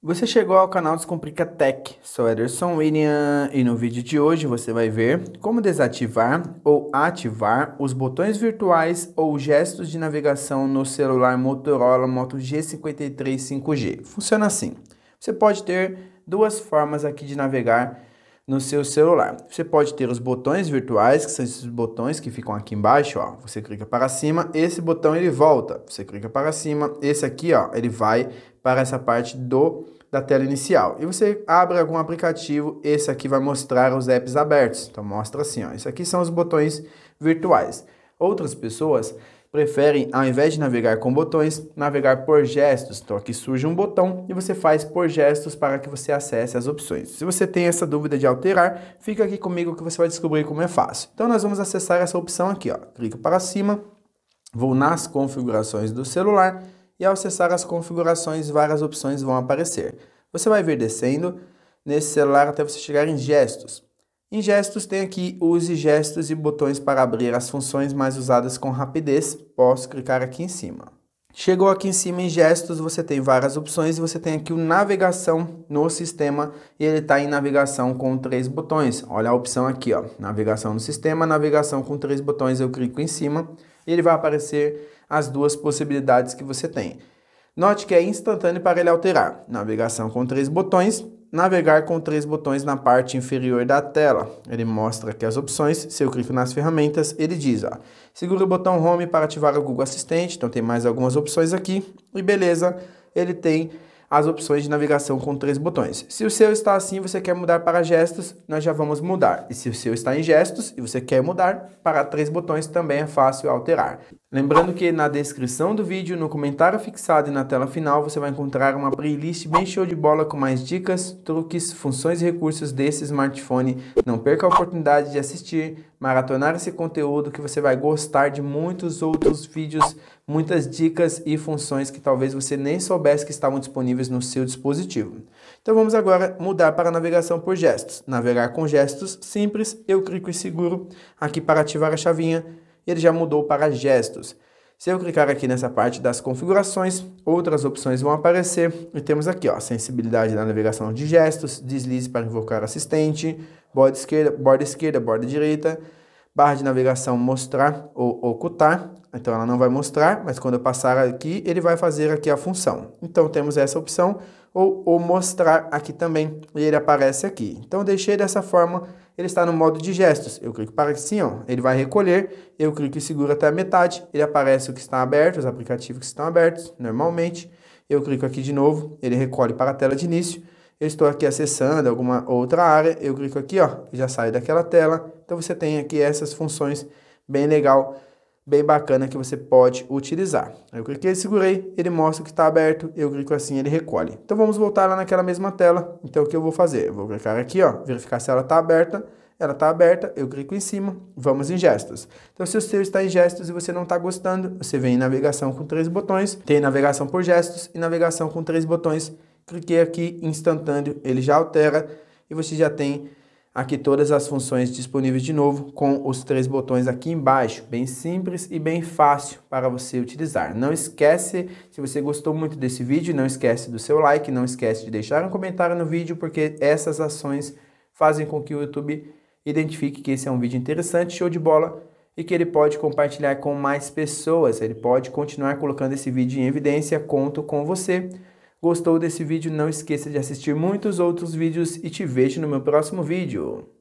Você chegou ao canal Descomplica Tech, sou Ederson William e no vídeo de hoje você vai ver como desativar ou ativar os botões virtuais ou gestos de navegação no celular Motorola Moto G53 5G. Funciona assim, você pode ter duas formas aqui de navegar no seu celular. Você pode ter os botões virtuais, que são esses botões que ficam aqui embaixo, ó. Você clica para cima, esse botão ele volta. Você clica para cima, esse aqui, ó, ele vai para essa parte do da tela inicial. E você abre algum aplicativo, esse aqui vai mostrar os apps abertos. Então mostra assim, ó. Isso aqui são os botões virtuais. Outras pessoas preferem, ao invés de navegar com botões, navegar por gestos. Então aqui surge um botão e você faz por gestos para que você acesse as opções. Se você tem essa dúvida de alterar, fica aqui comigo que você vai descobrir como é fácil. Então nós vamos acessar essa opção aqui, ó. clica para cima, vou nas configurações do celular e ao acessar as configurações, várias opções vão aparecer. Você vai vir descendo nesse celular até você chegar em gestos. Em gestos tem aqui use gestos e botões para abrir as funções mais usadas com rapidez. Posso clicar aqui em cima. Chegou aqui em cima em gestos, você tem várias opções e você tem aqui o navegação no sistema e ele está em navegação com três botões. Olha a opção aqui, ó, navegação no sistema, navegação com três botões, eu clico em cima e ele vai aparecer as duas possibilidades que você tem. Note que é instantâneo para ele alterar. Navegação com três botões, navegar com três botões na parte inferior da tela. Ele mostra aqui as opções, se eu clico nas ferramentas, ele diz, ó, segura o botão Home para ativar o Google Assistente, então tem mais algumas opções aqui, e beleza, ele tem as opções de navegação com três botões. Se o seu está assim você quer mudar para gestos, nós já vamos mudar. E se o seu está em gestos e você quer mudar para três botões, também é fácil alterar. Lembrando que na descrição do vídeo, no comentário fixado e na tela final, você vai encontrar uma playlist bem show de bola com mais dicas, truques, funções e recursos desse smartphone. Não perca a oportunidade de assistir, maratonar esse conteúdo que você vai gostar de muitos outros vídeos, muitas dicas e funções que talvez você nem soubesse que estavam disponíveis no seu dispositivo. Então vamos agora mudar para navegação por gestos. Navegar com gestos simples, eu clico e seguro aqui para ativar a chavinha ele já mudou para gestos. Se eu clicar aqui nessa parte das configurações, outras opções vão aparecer e temos aqui ó, sensibilidade na navegação de gestos, deslize para invocar assistente, borda esquerda, borda esquerda, borda direita, barra de navegação mostrar ou ocultar, então ela não vai mostrar, mas quando eu passar aqui, ele vai fazer aqui a função. Então temos essa opção, ou, ou mostrar aqui também, e ele aparece aqui. Então deixei dessa forma, ele está no modo de gestos. Eu clico para ó, ele vai recolher, eu clico e seguro até a metade, ele aparece o que está aberto, os aplicativos que estão abertos, normalmente. Eu clico aqui de novo, ele recolhe para a tela de início, eu estou aqui acessando alguma outra área, eu clico aqui, ó, já sai daquela tela. Então você tem aqui essas funções bem legal, bem bacana que você pode utilizar. Eu cliquei, segurei, ele mostra que está aberto, eu clico assim, ele recolhe. Então vamos voltar lá naquela mesma tela. Então o que eu vou fazer? Eu vou clicar aqui, ó, verificar se ela está aberta. Ela está aberta, eu clico em cima, vamos em gestos. Então, se o seu está em gestos e você não está gostando, você vem em navegação com três botões, tem navegação por gestos e navegação com três botões cliquei aqui instantâneo, ele já altera e você já tem aqui todas as funções disponíveis de novo com os três botões aqui embaixo, bem simples e bem fácil para você utilizar. Não esquece, se você gostou muito desse vídeo, não esquece do seu like, não esquece de deixar um comentário no vídeo, porque essas ações fazem com que o YouTube identifique que esse é um vídeo interessante, show de bola, e que ele pode compartilhar com mais pessoas, ele pode continuar colocando esse vídeo em evidência, conto com você. Gostou desse vídeo? Não esqueça de assistir muitos outros vídeos e te vejo no meu próximo vídeo.